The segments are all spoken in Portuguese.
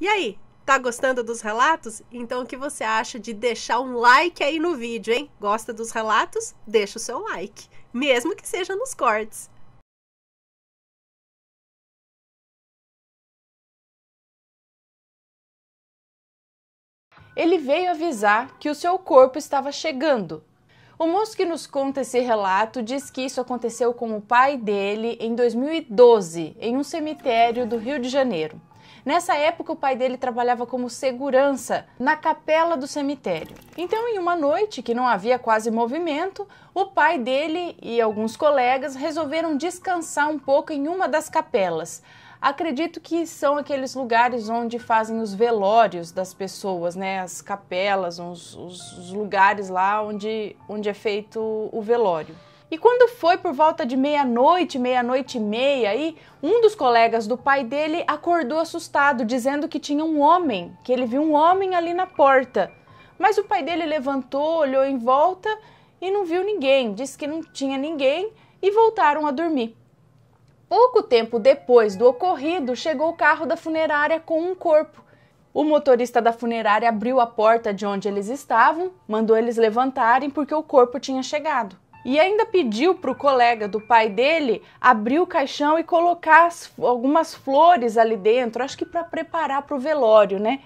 E aí, Tá gostando dos relatos? Então o que você acha de deixar um like aí no vídeo, hein? Gosta dos relatos? Deixa o seu like, mesmo que seja nos cortes. Ele veio avisar que o seu corpo estava chegando. O moço que nos conta esse relato diz que isso aconteceu com o pai dele em 2012, em um cemitério do Rio de Janeiro. Nessa época, o pai dele trabalhava como segurança na capela do cemitério. Então, em uma noite que não havia quase movimento, o pai dele e alguns colegas resolveram descansar um pouco em uma das capelas. Acredito que são aqueles lugares onde fazem os velórios das pessoas, né? As capelas, os, os lugares lá onde, onde é feito o velório. E quando foi por volta de meia-noite, meia-noite e meia, aí, um dos colegas do pai dele acordou assustado, dizendo que tinha um homem, que ele viu um homem ali na porta. Mas o pai dele levantou, olhou em volta e não viu ninguém, disse que não tinha ninguém e voltaram a dormir. Pouco tempo depois do ocorrido, chegou o carro da funerária com um corpo. O motorista da funerária abriu a porta de onde eles estavam, mandou eles levantarem porque o corpo tinha chegado e ainda pediu para o colega do pai dele abrir o caixão e colocar as, algumas flores ali dentro, acho que para preparar para o velório, né?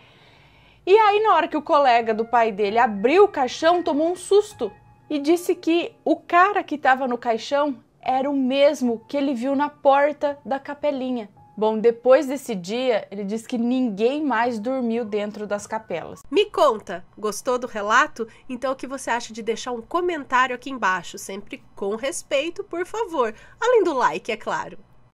E aí, na hora que o colega do pai dele abriu o caixão, tomou um susto e disse que o cara que estava no caixão era o mesmo que ele viu na porta da capelinha. Bom, depois desse dia, ele diz que ninguém mais dormiu dentro das capelas. Me conta, gostou do relato? Então, o que você acha de deixar um comentário aqui embaixo, sempre com respeito, por favor? Além do like, é claro.